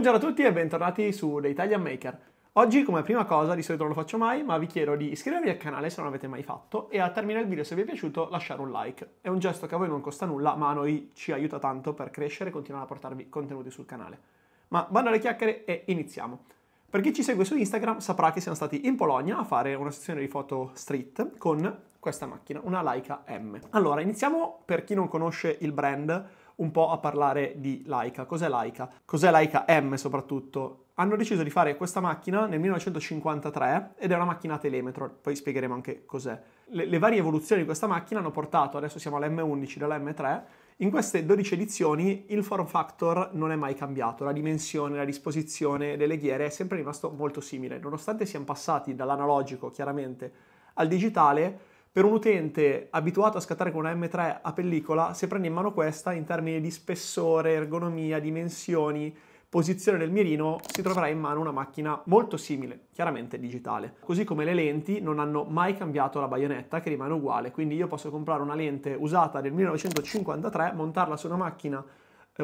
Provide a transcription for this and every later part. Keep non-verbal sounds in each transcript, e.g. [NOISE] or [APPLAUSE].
Buongiorno a tutti e bentornati su The Italian Maker. Oggi come prima cosa, di solito non lo faccio mai, ma vi chiedo di iscrivervi al canale se non l'avete mai fatto e a termine del video se vi è piaciuto lasciare un like. È un gesto che a voi non costa nulla, ma a noi ci aiuta tanto per crescere e continuare a portarvi contenuti sul canale. Ma vanno alle chiacchiere e iniziamo. Per chi ci segue su Instagram saprà che siamo stati in Polonia a fare una sessione di foto street con questa macchina, una Leica M. Allora, iniziamo per chi non conosce il brand un po' a parlare di Leica. Cos'è Leica? Cos'è Leica M soprattutto? Hanno deciso di fare questa macchina nel 1953 ed è una macchina a telemetro, poi spiegheremo anche cos'è. Le, le varie evoluzioni di questa macchina hanno portato, adesso siamo all'M11 dall'M3, in queste 12 edizioni il form factor non è mai cambiato, la dimensione, la disposizione delle ghiere è sempre rimasto molto simile, nonostante siamo passati dall'analogico chiaramente al digitale, per un utente abituato a scattare con una M3 a pellicola, se prende in mano questa, in termini di spessore, ergonomia, dimensioni, posizione del mirino, si troverà in mano una macchina molto simile, chiaramente digitale. Così come le lenti non hanno mai cambiato la baionetta, che rimane uguale, quindi io posso comprare una lente usata nel 1953, montarla su una macchina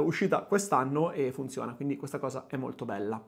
uscita quest'anno e funziona, quindi questa cosa è molto bella.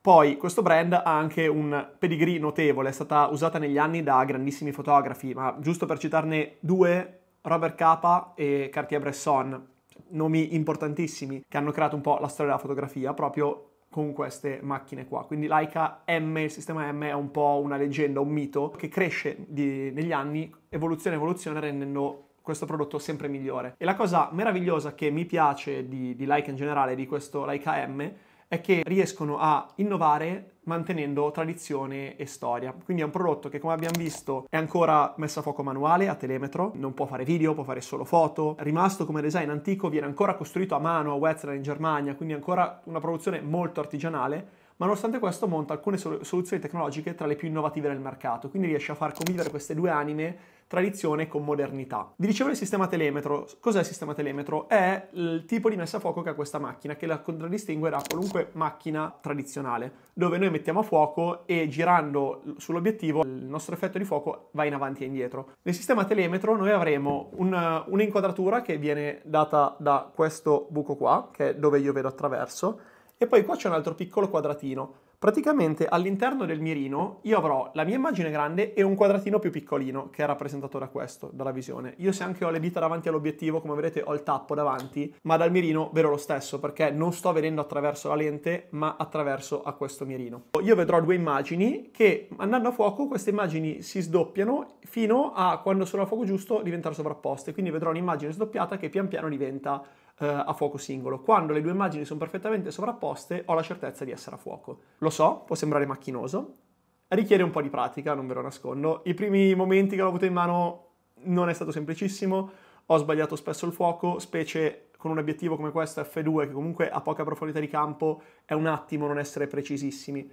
Poi questo brand ha anche un pedigree notevole, è stata usata negli anni da grandissimi fotografi, ma giusto per citarne due, Robert Capa e Cartier-Bresson, nomi importantissimi che hanno creato un po' la storia della fotografia proprio con queste macchine qua. Quindi Leica M, il sistema M è un po' una leggenda, un mito che cresce di, negli anni, evoluzione evoluzione, rendendo questo prodotto sempre migliore. E la cosa meravigliosa che mi piace di, di Leica in generale, di questo Leica M, è che riescono a innovare mantenendo tradizione e storia. Quindi è un prodotto che come abbiamo visto è ancora messo a fuoco manuale, a telemetro, non può fare video, può fare solo foto, è rimasto come design antico, viene ancora costruito a mano a Wetzlar in Germania, quindi ancora una produzione molto artigianale, ma nonostante questo monta alcune soluzioni tecnologiche tra le più innovative del mercato, quindi riesce a far convivere queste due anime, tradizione con modernità. Vi dicevo il sistema telemetro, cos'è il sistema telemetro? È il tipo di messa a fuoco che ha questa macchina, che la contraddistingue da qualunque macchina tradizionale, dove noi mettiamo a fuoco e girando sull'obiettivo il nostro effetto di fuoco va in avanti e indietro. Nel sistema telemetro noi avremo un'inquadratura che viene data da questo buco qua, che è dove io vedo attraverso, e poi qua c'è un altro piccolo quadratino. Praticamente all'interno del mirino io avrò la mia immagine grande e un quadratino più piccolino che è rappresentato da questo, dalla visione. Io se anche ho le dita davanti all'obiettivo, come vedete ho il tappo davanti, ma dal mirino vedo lo stesso perché non sto vedendo attraverso la lente ma attraverso a questo mirino. Io vedrò due immagini che andando a fuoco queste immagini si sdoppiano fino a quando sono a fuoco giusto diventare sovrapposte, quindi vedrò un'immagine sdoppiata che pian piano diventa eh, a fuoco singolo. Quando le due immagini sono perfettamente sovrapposte ho la certezza di essere a fuoco. Lo so, può sembrare macchinoso, richiede un po' di pratica, non ve lo nascondo. I primi momenti che l'ho avuto in mano non è stato semplicissimo, ho sbagliato spesso il fuoco, specie con un obiettivo come questo F2 che comunque ha poca profondità di campo è un attimo non essere precisissimi.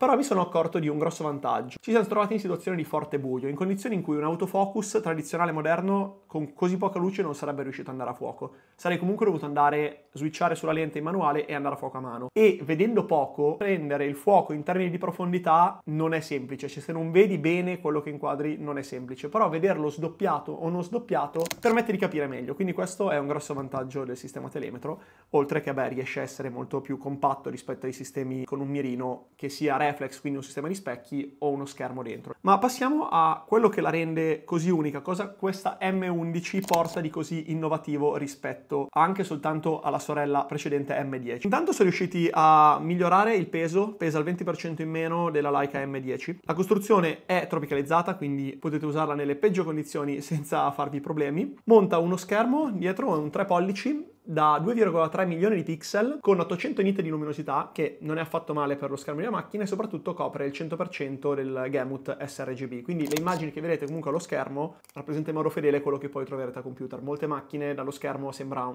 Però mi sono accorto di un grosso vantaggio. Ci siamo trovati in situazioni di forte buio, in condizioni in cui un autofocus tradizionale moderno con così poca luce non sarebbe riuscito ad andare a fuoco sarei comunque dovuto andare switchare sulla lente in manuale e andare a fuoco a mano. E vedendo poco, prendere il fuoco in termini di profondità non è semplice, cioè se non vedi bene quello che inquadri non è semplice, però vederlo sdoppiato o non sdoppiato permette di capire meglio, quindi questo è un grosso vantaggio del sistema telemetro, oltre che beh, riesce a essere molto più compatto rispetto ai sistemi con un mirino che sia reflex, quindi un sistema di specchi o uno schermo dentro. Ma passiamo a quello che la rende così unica, cosa questa M11 porta di così innovativo rispetto rispetto anche soltanto alla sorella precedente M10. Intanto sono riusciti a migliorare il peso, pesa il 20% in meno della Leica M10. La costruzione è tropicalizzata, quindi potete usarla nelle peggio condizioni senza farvi problemi. Monta uno schermo dietro, un 3 pollici da 2,3 milioni di pixel con 800 nit di luminosità che non è affatto male per lo schermo della macchina e soprattutto copre il 100% del gamut sRGB quindi le immagini che vedete comunque allo schermo rappresentano in modo fedele quello che poi troverete a computer molte macchine dallo schermo sembra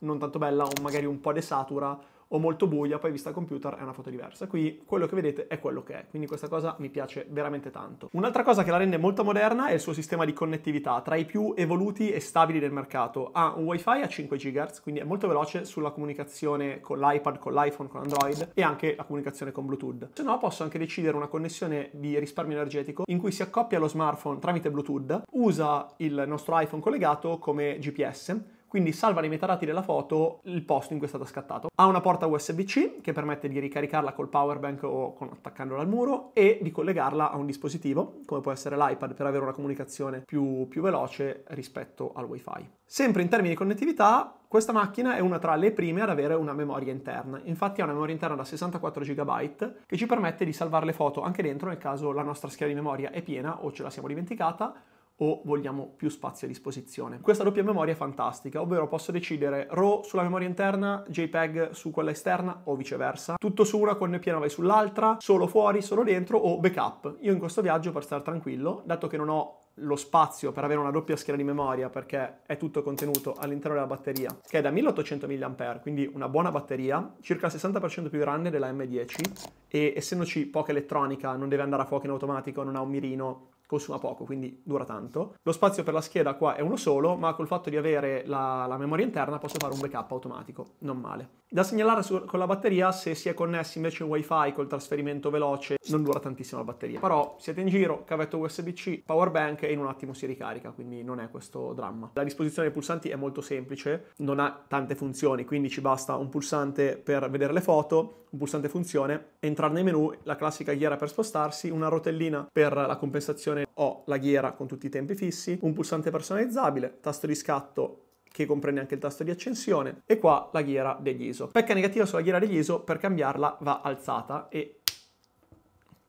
non tanto bella o magari un po' desatura o molto buia, poi vista al computer è una foto diversa. Qui quello che vedete è quello che è, quindi questa cosa mi piace veramente tanto. Un'altra cosa che la rende molto moderna è il suo sistema di connettività, tra i più evoluti e stabili del mercato. Ha un wifi a 5 GHz, quindi è molto veloce sulla comunicazione con l'iPad, con l'iPhone, con Android e anche la comunicazione con Bluetooth. Se no posso anche decidere una connessione di risparmio energetico in cui si accoppia lo smartphone tramite Bluetooth, usa il nostro iPhone collegato come GPS, quindi salva nei metadati della foto il posto in cui è stata scattata. Ha una porta USB-C che permette di ricaricarla col power bank o con, attaccandola al muro e di collegarla a un dispositivo, come può essere l'iPad, per avere una comunicazione più, più veloce rispetto al WiFi. Sempre in termini di connettività, questa macchina è una tra le prime ad avere una memoria interna, infatti ha una memoria interna da 64 GB che ci permette di salvare le foto anche dentro nel caso la nostra scheda di memoria è piena o ce la siamo dimenticata o vogliamo più spazio a disposizione. Questa doppia memoria è fantastica, ovvero posso decidere RAW sulla memoria interna, JPEG su quella esterna o viceversa. Tutto su una con piena vai sull'altra, solo fuori, solo dentro o backup. Io in questo viaggio per stare tranquillo, dato che non ho lo spazio per avere una doppia scheda di memoria perché è tutto contenuto all'interno della batteria che è da 1800 mAh quindi una buona batteria circa il 60% più grande della M10 e essendoci poca elettronica non deve andare a fuoco in automatico non ha un mirino consuma poco, quindi dura tanto. Lo spazio per la scheda qua è uno solo, ma col fatto di avere la, la memoria interna posso fare un backup automatico, non male. Da segnalare su, con la batteria, se si è connessi invece wifi col trasferimento veloce, non dura tantissimo la batteria, però siete in giro, cavetto USB-C, power bank e in un attimo si ricarica, quindi non è questo dramma. La disposizione dei pulsanti è molto semplice, non ha tante funzioni, quindi ci basta un pulsante per vedere le foto, un pulsante funzione, entrare nei menu, la classica ghiera per spostarsi, una rotellina per la compensazione versione ho la ghiera con tutti i tempi fissi, un pulsante personalizzabile, tasto di scatto che comprende anche il tasto di accensione e qua la ghiera degli ISO. Pecca negativa sulla ghiera degli ISO, per cambiarla va alzata e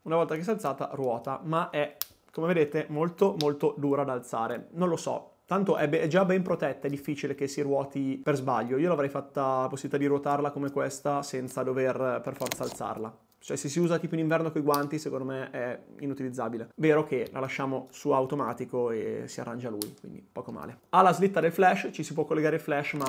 una volta che si è alzata ruota, ma è come vedete molto molto dura da alzare, non lo so. Tanto è, è già ben protetta, è difficile che si ruoti per sbaglio. Io l'avrei fatta la possibilità di ruotarla come questa senza dover per forza alzarla. Cioè se si usa tipo in inverno con i guanti secondo me è inutilizzabile. Vero che la lasciamo su automatico e si arrangia lui, quindi poco male. Alla slitta del flash ci si può collegare il flash ma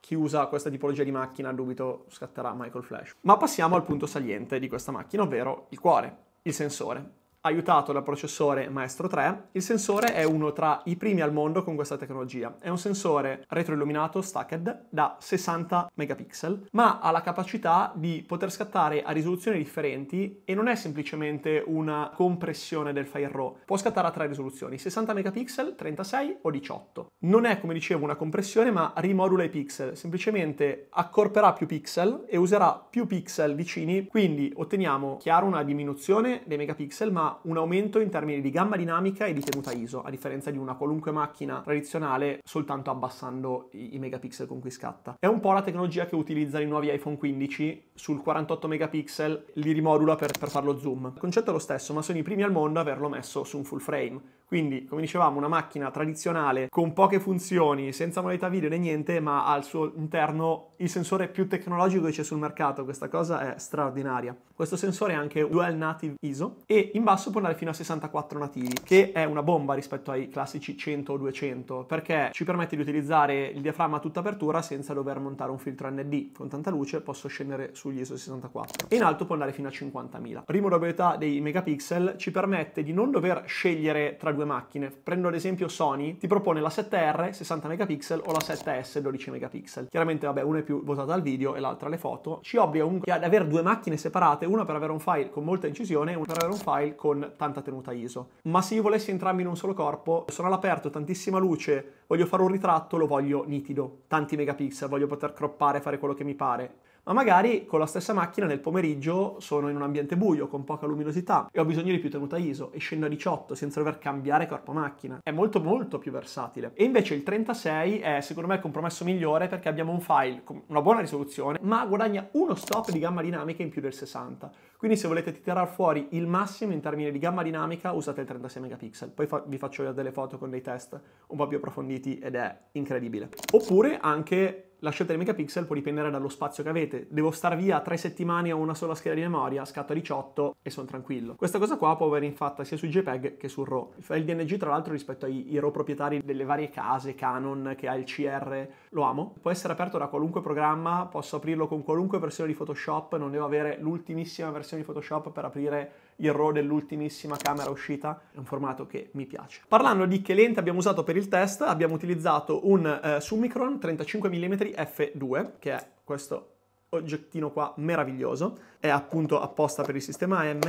chi usa questa tipologia di macchina dubito scatterà Michael Flash. Ma passiamo al punto saliente di questa macchina, ovvero il cuore, il sensore aiutato dal processore Maestro 3. Il sensore è uno tra i primi al mondo con questa tecnologia. È un sensore retroilluminato stacked da 60 megapixel, ma ha la capacità di poter scattare a risoluzioni differenti e non è semplicemente una compressione del file RAW. Può scattare a tre risoluzioni, 60 megapixel, 36 o 18. Non è, come dicevo, una compressione, ma rimodula i pixel, semplicemente accorperà più pixel e userà più pixel vicini, quindi otteniamo chiaro una diminuzione dei megapixel, ma un aumento in termini di gamma dinamica e di tenuta ISO, a differenza di una qualunque macchina tradizionale soltanto abbassando i, i megapixel con cui scatta. È un po' la tecnologia che utilizzano i nuovi iPhone 15 sul 48 megapixel, li rimodula per, per farlo zoom. Il concetto è lo stesso, ma sono i primi al mondo a averlo messo su un full frame quindi, come dicevamo, una macchina tradizionale con poche funzioni, senza modalità video né niente, ma al suo interno il sensore più tecnologico che c'è sul mercato. Questa cosa è straordinaria. Questo sensore è anche dual native ISO e in basso può andare fino a 64 nativi, che è una bomba rispetto ai classici 100 o 200, perché ci permette di utilizzare il diaframma a tutta apertura senza dover montare un filtro ND. Con tanta luce posso scendere sugli ISO 64. E in alto può andare fino a 50.000. Rimodabilità dei megapixel ci permette di non dover scegliere tra due due macchine. Prendo ad esempio Sony, ti propone la 7R 60 megapixel o la 7S 12 megapixel. Chiaramente vabbè, una è più votata al video e l'altra alle foto. Ci obbliga comunque ad avere due macchine separate, una per avere un file con molta incisione e una per avere un file con tanta tenuta ISO. Ma se io volessi entrambi in un solo corpo, sono all'aperto, tantissima luce, voglio fare un ritratto, lo voglio nitido, tanti megapixel, voglio poter croppare, fare quello che mi pare ma magari con la stessa macchina nel pomeriggio sono in un ambiente buio, con poca luminosità e ho bisogno di più tenuta ISO e scendo a 18 senza dover cambiare corpo macchina. È molto molto più versatile. E invece il 36 è secondo me il compromesso migliore perché abbiamo un file con una buona risoluzione, ma guadagna uno stop di gamma dinamica in più del 60. Quindi se volete tirare fuori il massimo in termini di gamma dinamica usate il 36 megapixel. Poi fa- vi faccio vedere delle foto con dei test un po' più approfonditi ed è incredibile. Oppure anche la scelta dei megapixel può dipendere dallo spazio che avete. Devo star via tre settimane a una sola scheda di memoria, scatto a 18 e sono tranquillo. Questa cosa qua può avvenire fatta sia su JPEG che su RAW. Il file DNG tra l'altro rispetto ai, ai RAW proprietari delle varie case, Canon che ha il CR, lo amo. Può essere aperto da qualunque programma, posso aprirlo con qualunque versione di Photoshop, non devo avere l'ultimissima versione di Photoshop per aprire il RAW dell'ultimissima camera uscita, è un formato che mi piace. Parlando di che lente abbiamo usato per il test, abbiamo utilizzato un eh, Summicron 35 mm f2, che è questo oggettino qua meraviglioso, è appunto apposta per il sistema M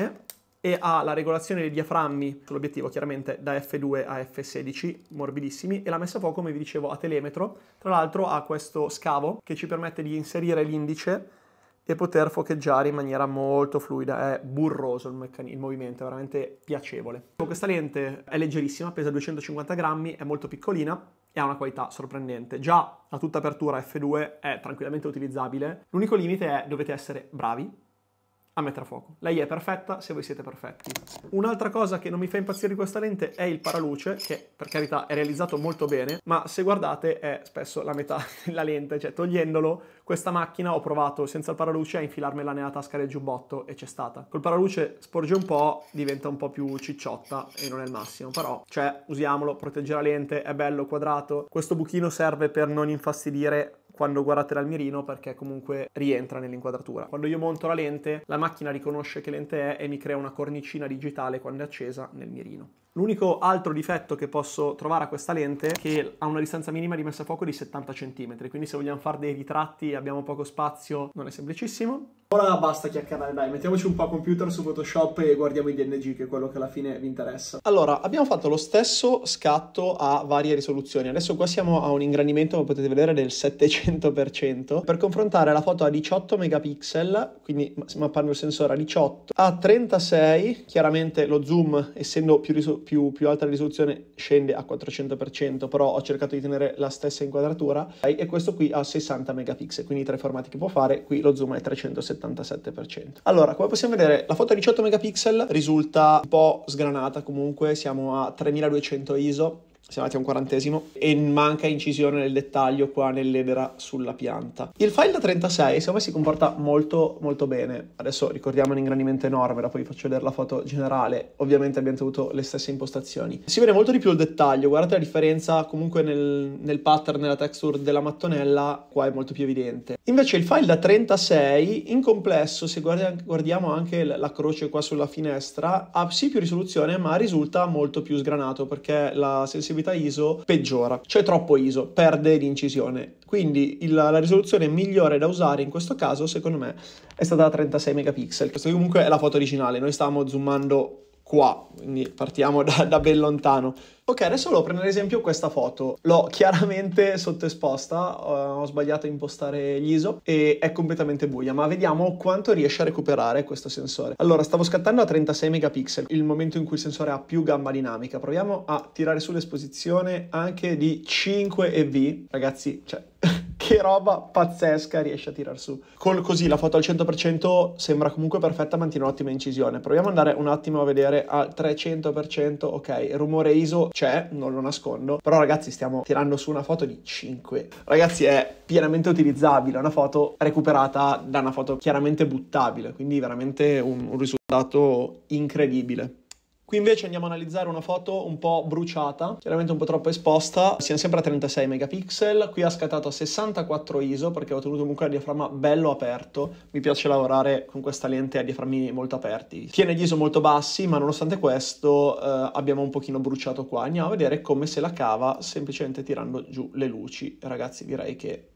e ha la regolazione dei diaframmi sull'obiettivo chiaramente da F2 a F16 morbidissimi e la messa a fuoco come vi dicevo a telemetro tra l'altro ha questo scavo che ci permette di inserire l'indice e poter focheggiare in maniera molto fluida. È burroso il, meccan- il movimento, è veramente piacevole. Questa lente è leggerissima, pesa 250 grammi, è molto piccolina e ha una qualità sorprendente. Già a tutta apertura F2 è tranquillamente utilizzabile. L'unico limite è dovete essere bravi a mettere a fuoco. Lei è perfetta se voi siete perfetti. Un'altra cosa che non mi fa impazzire di questa lente è il paraluce, che per carità è realizzato molto bene, ma se guardate è spesso la metà della [LAUGHS] lente, cioè togliendolo questa macchina ho provato senza il paraluce a infilarmela nella tasca del giubbotto e c'è stata. Col paraluce sporge un po', diventa un po' più cicciotta e non è il massimo, però cioè usiamolo, protegge la lente, è bello, quadrato. Questo buchino serve per non infastidire quando guardate dal mirino perché comunque rientra nell'inquadratura. Quando io monto la lente, la macchina riconosce che lente è e mi crea una cornicina digitale quando è accesa nel mirino. L'unico altro difetto che posso trovare a questa lente è che ha una distanza minima di messa a fuoco di 70 cm, quindi se vogliamo fare dei ritratti e abbiamo poco spazio non è semplicissimo. Ora basta chiacchierare, dai, mettiamoci un po' a computer su Photoshop e guardiamo i DNG, che è quello che alla fine vi interessa. Allora, abbiamo fatto lo stesso scatto a varie risoluzioni. Adesso qua siamo a un ingrandimento, come potete vedere, del 700%, per confrontare la foto a 18 megapixel, quindi mappando il sensore a 18, a 36, chiaramente lo zoom, essendo più, più, più alta la risoluzione, scende a 400%, però ho cercato di tenere la stessa inquadratura, e questo qui a 60 megapixel, quindi i tre formati che può fare, qui lo zoom è 370 77%. Allora, come possiamo vedere, la foto a 18 megapixel risulta un po' sgranata, comunque siamo a 3200 ISO, siamo andati a un quarantesimo, e manca incisione nel dettaglio qua nell'edera sulla pianta. Il file da 36 secondo me si comporta molto molto bene, adesso ricordiamo un ingrandimento enorme, da poi vi faccio vedere la foto generale, ovviamente abbiamo avuto le stesse impostazioni. Si vede molto di più il dettaglio, guardate la differenza comunque nel, nel pattern, nella texture della mattonella, qua è molto più evidente. Invece il file da 36 in complesso, se guardiamo anche la croce qua sulla finestra, ha sì più risoluzione ma risulta molto più sgranato perché la sensibilità sensibilità ISO peggiora, cioè troppo ISO, perde l'incisione. Quindi il, la risoluzione migliore da usare in questo caso, secondo me, è stata 36 megapixel. Questa comunque è la foto originale, noi stavamo zoomando qua, quindi partiamo da, da ben lontano. Ok, adesso volevo prendere esempio questa foto. L'ho [LAUGHS] chiaramente sottoesposta, eh, ho sbagliato a impostare gli ISO e è completamente buia, ma vediamo quanto riesce a recuperare questo sensore. Allora, stavo scattando a 36 megapixel, il momento in cui il sensore ha più gamma dinamica. Proviamo a tirare su l'esposizione anche di 5 EV. Ragazzi, cioè, che roba pazzesca riesce a tirar su. Con così la foto al 100% sembra comunque perfetta, mantiene un'ottima incisione. Proviamo ad andare un attimo a vedere al 300%, ok, rumore ISO c'è, non lo nascondo, però ragazzi stiamo tirando su una foto di 5. Ragazzi è pienamente utilizzabile, una foto recuperata da una foto chiaramente buttabile, quindi veramente un, un risultato incredibile. Qui invece andiamo a analizzare una foto un po' bruciata, chiaramente un po' troppo esposta, siamo sempre a 36 megapixel, qui ha scattato a 64 ISO perché ho tenuto comunque la diaframma bello aperto, mi piace lavorare con questa lente a diaframmi molto aperti. Tiene gli ISO molto bassi, ma nonostante questo eh, abbiamo un pochino bruciato qua, andiamo a vedere come se la cava semplicemente tirando giù le luci. Ragazzi direi che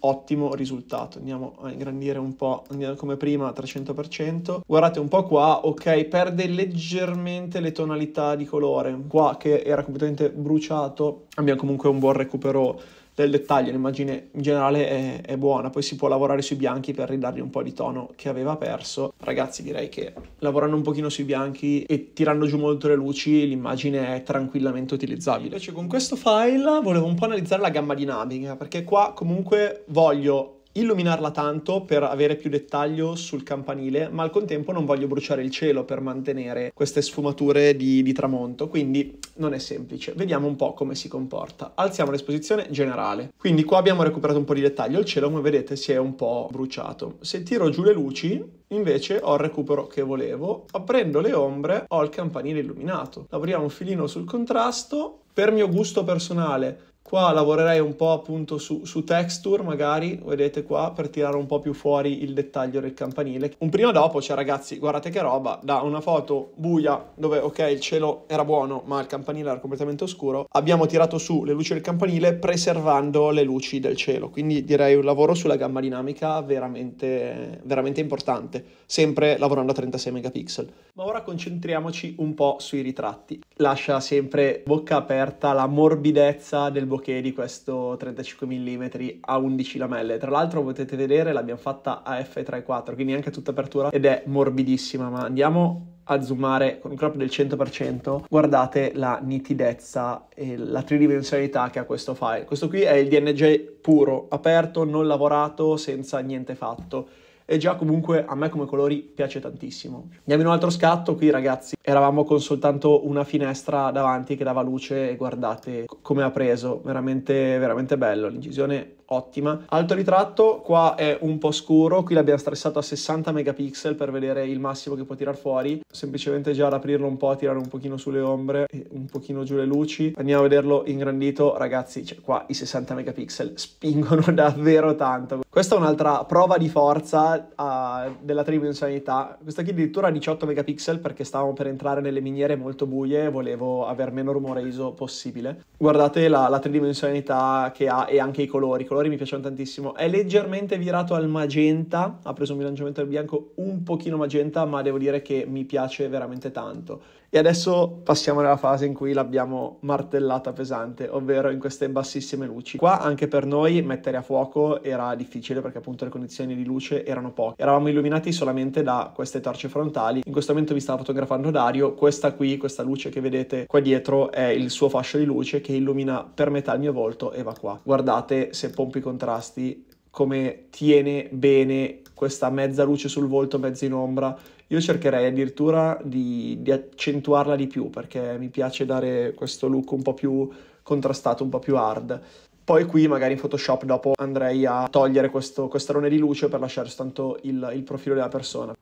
ottimo risultato. Andiamo a ingrandire un po', andiamo come prima 300%. Guardate un po' qua, ok, perde leggermente le tonalità di colore. Qua che era completamente bruciato, abbiamo comunque un buon recupero del dettaglio, l'immagine in generale è, è, buona, poi si può lavorare sui bianchi per ridargli un po' di tono che aveva perso. Ragazzi direi che lavorando un pochino sui bianchi e tirando giù molto le luci l'immagine è tranquillamente utilizzabile. Invece con questo file volevo un po' analizzare la gamma dinamica perché qua comunque voglio illuminarla tanto per avere più dettaglio sul campanile, ma al contempo non voglio bruciare il cielo per mantenere queste sfumature di, di tramonto, quindi non è semplice. Vediamo un po' come si comporta. Alziamo l'esposizione generale. Quindi qua abbiamo recuperato un po' di dettaglio, il cielo come vedete si è un po' bruciato. Se tiro giù le luci, invece ho il recupero che volevo, aprendo le ombre ho il campanile illuminato. Lavoriamo un filino sul contrasto, per mio gusto personale Qua lavorerei un po' appunto su, su, texture magari, vedete qua, per tirare un po' più fuori il dettaglio del campanile. Un prima dopo, cioè ragazzi, guardate che roba, da una foto buia dove ok il cielo era buono ma il campanile era completamente oscuro, abbiamo tirato su le luci del campanile preservando le luci del cielo, quindi direi un lavoro sulla gamma dinamica veramente, veramente importante, sempre lavorando a 36 megapixel. Ma ora concentriamoci un po' sui ritratti. Lascia sempre bocca aperta la morbidezza del bocca che di questo 35 mm a 11 lamelle. Tra l'altro potete vedere l'abbiamo fatta a f3.4, quindi anche tutta apertura ed è morbidissima, ma andiamo a zoomare con un crop del 100%, guardate la nitidezza e la tridimensionalità che ha questo file. Questo qui è il DNG puro, aperto, non lavorato, senza niente fatto e già comunque a me come colori piace tantissimo. Andiamo in un altro scatto, qui ragazzi eravamo con soltanto una finestra davanti che dava luce e guardate come ha preso, veramente, veramente bello, l'incisione ottima. Alto ritratto, qua è un po' scuro, qui l'abbiamo stressato a 60 megapixel per vedere il massimo che può tirar fuori, semplicemente già ad aprirlo un po', tirare un pochino sulle ombre e un pochino giù le luci. Andiamo a vederlo ingrandito, ragazzi, cioè qua i 60 megapixel spingono [LAUGHS] davvero tanto. Questa è un'altra prova di forza uh, della tridimensionalità. questa qui addirittura ha 18 megapixel perché stavamo per entrare nelle miniere molto buie e volevo avere meno rumore ISO possibile. Guardate la, la tridimensionalità che ha e anche i colori, i colori colori mi piacciono tantissimo. È leggermente virato al magenta, ha preso un bilanciamento al bianco un pochino magenta, ma devo dire che mi piace veramente tanto. E adesso passiamo alla fase in cui l'abbiamo martellata pesante, ovvero in queste bassissime luci. Qua anche per noi mettere a fuoco era difficile perché appunto le condizioni di luce erano poche. Eravamo illuminati solamente da queste torce frontali. In questo momento vi stavo fotografando Dario, questa qui, questa luce che vedete qua dietro è il suo fascio di luce che illumina per metà il mio volto e va qua. Guardate se pompo i contrasti come tiene bene questa mezza luce sul volto, mezza in ombra, io cercherei addirittura di, di accentuarla di più perché mi piace dare questo look un po' più contrastato, un po' più hard. Poi qui magari in Photoshop dopo andrei a togliere questo, questo di luce per lasciare soltanto il, il profilo della persona.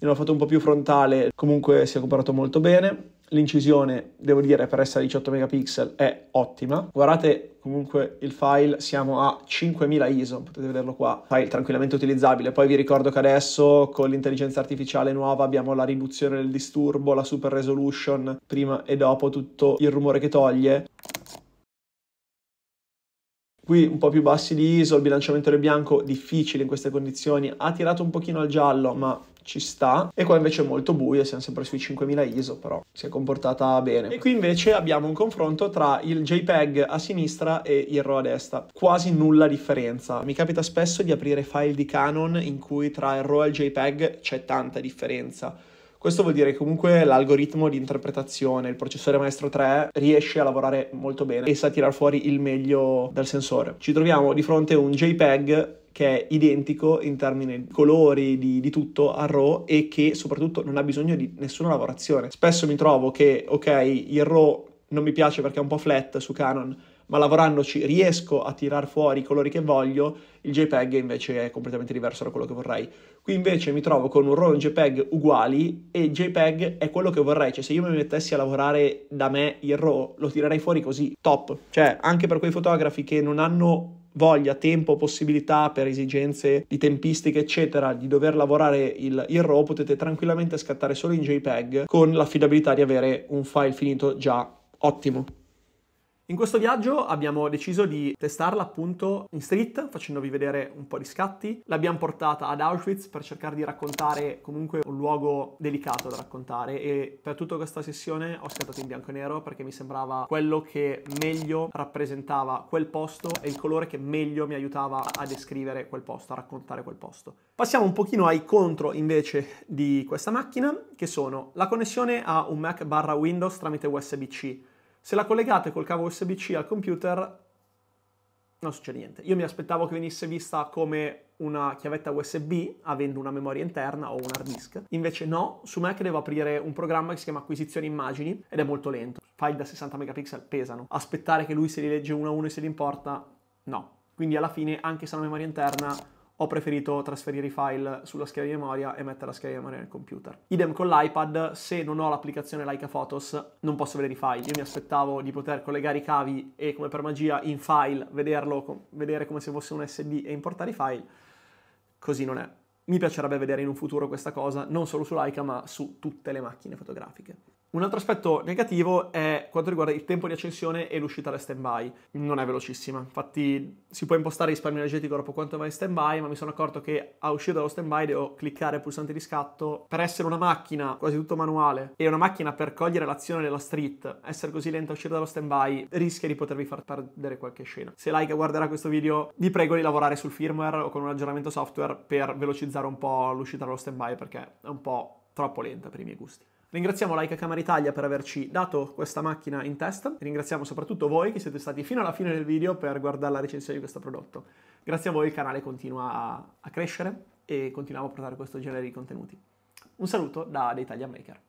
Io l'ho fatto un po' più frontale, comunque si è comparato molto bene. L'incisione, devo dire, per essere 18 megapixel è ottima. Guardate comunque il file, siamo a 5000 ISO, potete vederlo qua, file tranquillamente utilizzabile. Poi vi ricordo che adesso con l'intelligenza artificiale nuova abbiamo la riduzione del disturbo, la super resolution, prima e dopo tutto il rumore che toglie qui un po' più bassi di ISO, il bilanciamento del bianco difficile in queste condizioni, ha tirato un pochino al giallo ma ci sta e qua invece è molto buio, siamo sempre sui 5000 ISO però si è comportata bene. E qui invece abbiamo un confronto tra il JPEG a sinistra e il RAW a destra, quasi nulla differenza. Mi capita spesso di aprire file di Canon in cui tra il RAW e il JPEG c'è tanta differenza questo vuol dire che comunque l'algoritmo di interpretazione, il processore maestro 3, riesce a lavorare molto bene e sa tirar fuori il meglio dal sensore. Ci troviamo di fronte a un JPEG che è identico in termini di colori, di, di, tutto a RAW e che soprattutto non ha bisogno di nessuna lavorazione. Spesso mi trovo che, ok, il RAW non mi piace perché è un po' flat su Canon, ma lavorandoci riesco a tirar fuori i colori che voglio, il JPEG invece è completamente diverso da quello che vorrei. Qui invece mi trovo con un RAW e un JPEG uguali e il JPEG è quello che vorrei, cioè se io mi mettessi a lavorare da me il RAW lo tirerei fuori così, top. Cioè anche per quei fotografi che non hanno voglia, tempo, possibilità per esigenze di tempistiche eccetera di dover lavorare il, il RAW potete tranquillamente scattare solo in JPEG con l'affidabilità di avere un file finito già ottimo. In questo viaggio abbiamo deciso di testarla appunto in street, facendovi vedere un po' di scatti. L'abbiamo portata ad Auschwitz per cercare di raccontare comunque un luogo delicato da raccontare e per tutta questa sessione ho scattato in bianco e nero perché mi sembrava quello che meglio rappresentava quel posto e il colore che meglio mi aiutava a descrivere quel posto, a raccontare quel posto. Passiamo un pochino ai contro invece di questa macchina che sono la connessione a un Mac barra Windows tramite USB-C se la collegate col cavo USB-C al computer non succede niente. Io mi aspettavo che venisse vista come una chiavetta USB avendo una memoria interna o un hard disk. Invece no, su Mac devo aprire un programma che si chiama acquisizione immagini ed è molto lento. File da 60 megapixel pesano. Aspettare che lui se li legge uno a uno e se li importa, no. Quindi alla fine, anche se ha una memoria interna, ho preferito trasferire i file sulla scheda di memoria e mettere la scheda di memoria nel computer. Idem con l'iPad, se non ho l'applicazione Leica Photos non posso vedere i file. Io mi aspettavo di poter collegare i cavi e come per magia in file vederlo, vedere come se fosse un SD e importare i file. Così non è. Mi piacerebbe vedere in un futuro questa cosa non solo su Leica ma su tutte le macchine fotografiche. Un altro aspetto negativo è quanto riguarda il tempo di accensione e l'uscita da standby. Non è velocissima, infatti si può impostare risparmio energetico dopo quanto va in standby, ma mi sono accorto che a uscire dallo standby devo cliccare il pulsante di scatto. Per essere una macchina quasi tutto manuale e una macchina per cogliere l'azione della street, essere così lenta a uscire dallo standby rischia di potervi far perdere qualche scena. Se Laika guarderà questo video, vi prego di lavorare sul firmware o con un aggiornamento software per velocizzare un po' l'uscita dallo standby perché è un po' troppo lenta per i miei gusti. Ringraziamo Laika Camera Italia per averci dato questa macchina in test. Ringraziamo soprattutto voi che siete stati fino alla fine del video per guardare la recensione di questo prodotto. Grazie a voi il canale continua a, a crescere e continuiamo a portare questo genere di contenuti. Un saluto da The Italian Maker.